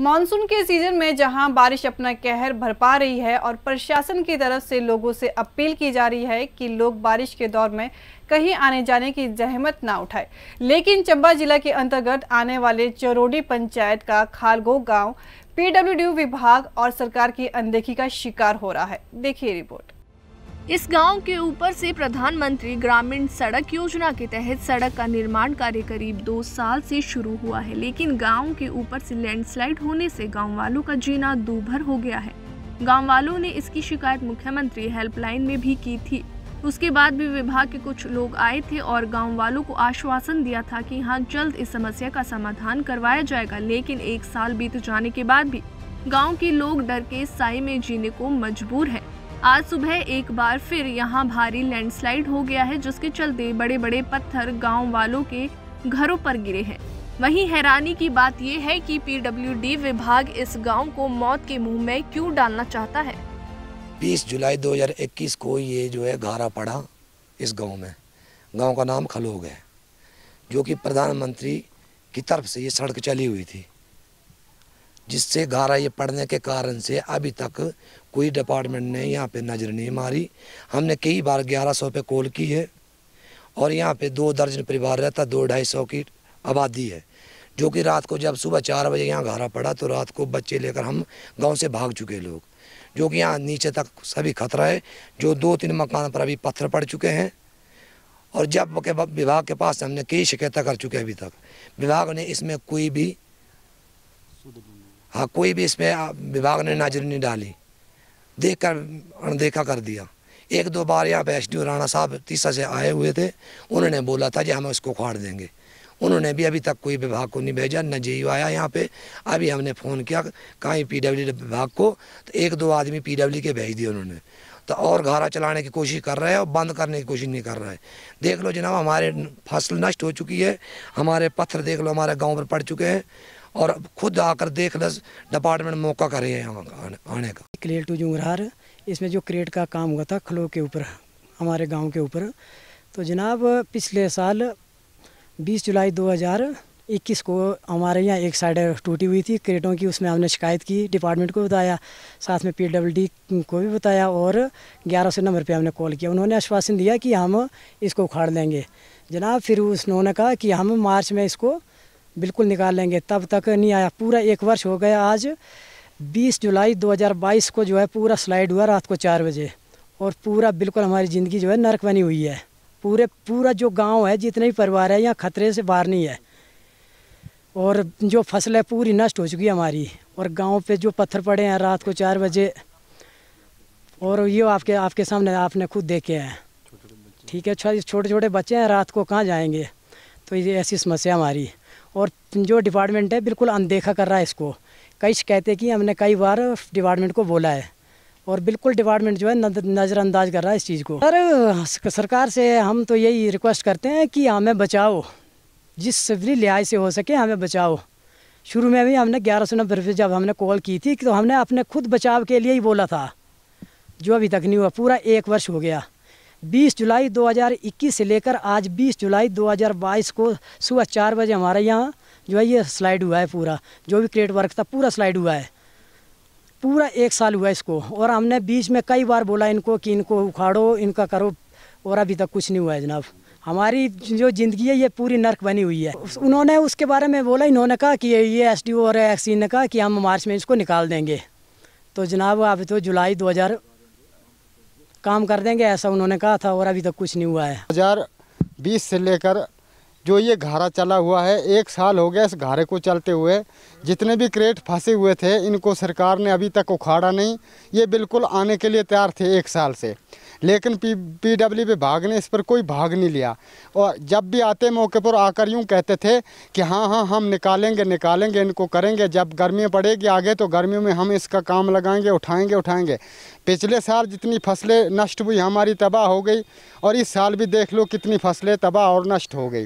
monsoon के season में जहां बारिश अपना कहर भरपा रही है और प्रशासन की तरफ से लोगों से अपील की जा रही है कि लोग बारिश के दौर में कहीं आने जाने की जहमत ना उठाए लेकिन चंबा जिला के अंतर्गत आने वाले चरोडी पंचायत का खालगो गांव पीडब्ल्यूडी विभाग और सरकार की अनदेखी का शिकार हो रहा है देखिए रिपोर्ट इस गांव के ऊपर से प्रधानमंत्री ग्रामीण सड़क योजना के तहत सड़क का निर्माण कार्य करीब दो साल से शुरू हुआ है लेकिन गांव के ऊपर से लैंडस्लाइड होने से गाँव वालों का जीना दूभर हो गया है गाँव वालों ने इसकी शिकायत मुख्यमंत्री हेल्पलाइन में भी की थी उसके बाद भी विभाग के कुछ लोग आए थे और गांव वालों को आश्वासन दिया था कि यहाँ जल्द इस समस्या का समाधान करवाया जाएगा लेकिन एक साल बीत जाने के बाद भी गाँव के लोग डर के साई में जीने को मजबूर है आज सुबह एक बार फिर यहाँ भारी लैंडस्लाइड हो गया है जिसके चलते बड़े बड़े पत्थर गाँव वालों के घरों पर गिरे हैं वहीं हैरानी की बात यह है कि पीडब्ल्यूडी विभाग इस गांव को मौत के मुंह में क्यों डालना चाहता है 20 जुलाई 2021 को ये जो है घारा पड़ा इस गांव में गांव का नाम खलोग है जो कि प्रधानमंत्री की तरफ से ये सड़क चली हुई थी जिससे गारा ये पड़ने के कारण से अभी तक कोई डिपार्टमेंट ने यहाँ पे नज़र नहीं मारी हमने कई बार ग्यारह सौ पे कॉल की है और यहाँ पे दो दर्जन परिवार रहता दो ढाई सौ की आबादी है जो कि रात को जब सुबह चार बजे यहाँ घारा पड़ा तो रात को बच्चे लेकर हम गांव से भाग चुके लोग जो कि यहाँ नीचे तक सभी खतरा है जो दो तीन मकान पर अभी पत्थर पड़ चुके हैं और जब के विभाग के पास हमने कई शिकायतें कर चुके हैं अभी तक विभाग ने इसमें कोई भी हाँ कोई भी इसमें विभाग ने नजर नहीं डाली देख कर अनदेखा कर दिया एक दो बार यहाँ पे एस राणा साहब तीसरा से आए हुए थे उन्होंने बोला था कि हम इसको उखाड़ देंगे उन्होंने भी अभी तक कोई विभाग को नहीं भेजा न जी आया यहाँ पे अभी हमने फ़ोन किया कहीं पी विभाग को तो एक दो आदमी पी के भेज दिए उन्होंने तो और घारा चलाने की कोशिश कर रहे हैं और बंद करने की कोशिश नहीं कर रहा है देख लो जनाब हमारे फसल नष्ट हो चुकी है हमारे पत्थर देख लो हमारे गाँव पर पड़ चुके हैं और खुद आकर देखना डिपार्टमेंट मौका करे यहाँ आने का क्लेट टू जुंगरार इसमें जो क्रेट का काम हुआ था खलो के ऊपर हमारे गांव के ऊपर तो जनाब पिछले साल 20 जुलाई 2021 को हमारे यहाँ एक साइड टूटी हुई थी क्रेटों की उसमें हमने शिकायत की डिपार्टमेंट को बताया साथ में पीडब्ल्यूडी को भी बताया और ग्यारह सौ नंबर पे हमने कॉल किया उन्होंने आश्वासन दिया कि हम इसको उखाड़ लेंगे जनाब फिर उस उन्होंने कहा कि हम मार्च में इसको बिल्कुल निकाल लेंगे तब तक नहीं आया पूरा एक वर्ष हो गया आज 20 जुलाई 2022 को जो है पूरा स्लाइड हुआ रात को चार बजे और पूरा बिल्कुल हमारी ज़िंदगी जो है नरक बनी हुई है पूरे पूरा जो गांव है जितने भी परिवार है यहाँ खतरे से बाहर नहीं है और जो फसल है पूरी नष्ट हो चुकी है हमारी और गांव पे जो पत्थर पड़े हैं रात को चार बजे और ये आपके आपके सामने आपने खुद देखे हैं ठीक है छोटे छोटे बच्चे हैं रात को कहाँ जाएंगे तो ये ऐसी समस्या हमारी और जो डिपार्टमेंट है बिल्कुल अनदेखा कर रहा है इसको कई शिकायतें की हमने कई बार डिपार्टमेंट को बोला है और बिल्कुल डिपार्टमेंट जो है नज़रअंदाज कर रहा है इस चीज़ को सर सरकार से हम तो यही रिक्वेस्ट करते हैं कि हमें बचाओ जिस भी लिहाज से हो सके हमें बचाओ शुरू में भी हमने ग्यारह सौ नब्बे जब हमने कॉल की थी तो हमने अपने खुद बचाव के लिए ही बोला था जो अभी तक नहीं हुआ पूरा एक वर्ष हो गया 20 जुलाई 2021 से लेकर आज 20 जुलाई 2022 को सुबह चार बजे हमारे यहाँ जो है ये स्लाइड हुआ है पूरा जो भी क्रेट वर्क था पूरा स्लाइड हुआ है पूरा एक साल हुआ इसको और हमने बीच में कई बार बोला इनको कि इनको उखाड़ो इनका करो और अभी तक कुछ नहीं हुआ है जनाब हमारी जो ज़िंदगी है ये पूरी नर्क बनी हुई है उन्होंने उसके बारे में बोला इन्होंने कहा कि ये एस और एक्सीन ने कहा कि हम मार्च में इसको निकाल देंगे तो जनाब अभी तो जुलाई 2000 काम कर देंगे ऐसा उन्होंने कहा था और अभी तक कुछ नहीं हुआ है हजार बीस से लेकर जो ये घारा चला हुआ है एक साल हो गया इस घारे को चलते हुए जितने भी क्रेट फंसे हुए थे इनको सरकार ने अभी तक उखाड़ा नहीं ये बिल्कुल आने के लिए तैयार थे एक साल से लेकिन पी पी डब्ल्यू विभाग ने इस पर कोई भाग नहीं लिया और जब भी आते मौके पर आकर यूँ कहते थे कि हाँ हाँ हम निकालेंगे निकालेंगे इनको करेंगे जब गर्मी पड़ेगी आगे तो गर्मियों में हम इसका काम लगाएंगे उठाएंगे उठाएंगे पिछले साल जितनी फसलें नष्ट हुई हमारी तबाह हो गई और इस साल भी देख लो कितनी फसलें तबाह और नष्ट हो गई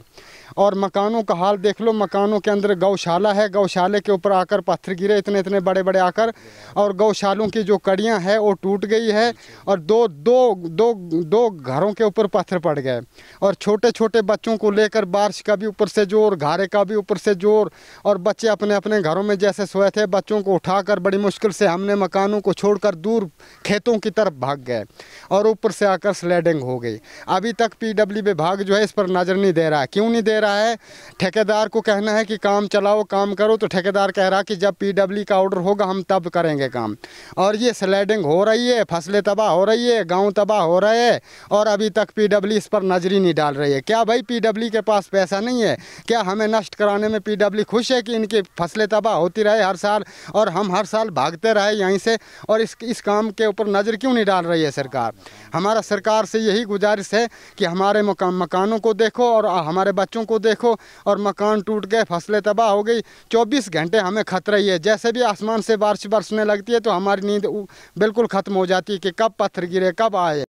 और मकानों का हाल देख लो मकानों के अंदर गौशाला है गौशाले के ऊपर आकर पत्थर गिरे इतने इतने बड़े बड़े आकर और गौशालों की जो कड़ियाँ हैं वो टूट गई है और दो दो दो दो घरों के ऊपर पत्थर पड़ गए और छोटे छोटे बच्चों को लेकर बारिश का भी ऊपर से जोर घारे का भी ऊपर से जोर और बच्चे अपने अपने घरों में जैसे सोए थे बच्चों को उठाकर बड़ी मुश्किल से हमने मकानों को छोड़कर दूर खेतों की तरफ भाग गए और ऊपर से आकर स्लेडिंग हो गई अभी तक पीडब्ल्यू विभाग जो है इस पर नज़र नहीं दे रहा है क्यों नहीं दे रहा है ठेकेदार को कहना है कि काम चलाओ काम करो तो ठेकेदार कह रहा कि जब पीडब्ल्यू का ऑर्डर होगा हम तब करेंगे काम और ये स्लेडिंग हो रही है फसलें तबाह हो रही है गाँव तबाह हो रहे हैं और अभी तक डब्ल्यू इस पर नज़र ही नहीं डाल रही है क्या भाई डब्ल्यू के पास पैसा नहीं है क्या हमें नष्ट कराने में डब्ल्यू खुश है कि इनकी फसलें तबाह होती रहे हर साल और हम हर साल भागते रहे यहीं से और इस इस काम के ऊपर पर नज़र क्यों नहीं डाल रही है सरकार हमारा सरकार से यही गुजारिश है कि हमारे मकान मकानों को देखो और हमारे बच्चों को देखो और मकान टूट गए फसलें तबाह हो गई चौबीस घंटे हमें खतरा ही है जैसे भी आसमान से बारिश बरसने लगती है तो हमारी नींद बिल्कुल ख़त्म हो जाती है कि कब पत्थर गिरे कब आए